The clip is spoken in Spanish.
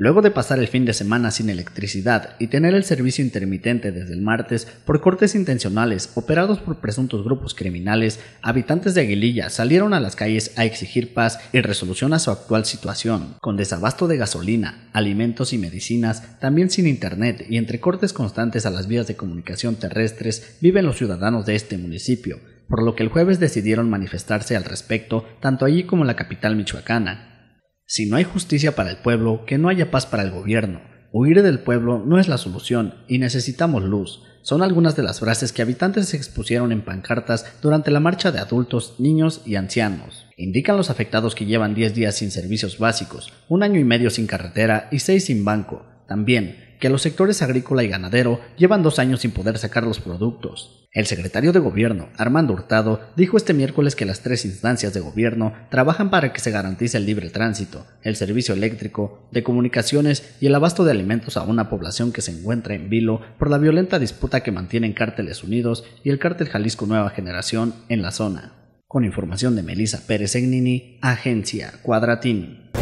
Luego de pasar el fin de semana sin electricidad y tener el servicio intermitente desde el martes por cortes intencionales operados por presuntos grupos criminales, habitantes de Aguililla salieron a las calles a exigir paz y resolución a su actual situación, con desabasto de gasolina, alimentos y medicinas, también sin internet y entre cortes constantes a las vías de comunicación terrestres viven los ciudadanos de este municipio, por lo que el jueves decidieron manifestarse al respecto tanto allí como en la capital michoacana, si no hay justicia para el pueblo, que no haya paz para el gobierno. Huir del pueblo no es la solución y necesitamos luz. Son algunas de las frases que habitantes expusieron en pancartas durante la marcha de adultos, niños y ancianos. Indican los afectados que llevan 10 días sin servicios básicos, un año y medio sin carretera y 6 sin banco. También que los sectores agrícola y ganadero llevan dos años sin poder sacar los productos. El secretario de Gobierno, Armando Hurtado, dijo este miércoles que las tres instancias de gobierno trabajan para que se garantice el libre tránsito, el servicio eléctrico, de comunicaciones y el abasto de alimentos a una población que se encuentra en vilo por la violenta disputa que mantienen Cárteles Unidos y el Cártel Jalisco Nueva Generación en la zona. Con información de Melissa Pérez Egnini, Agencia Cuadratín.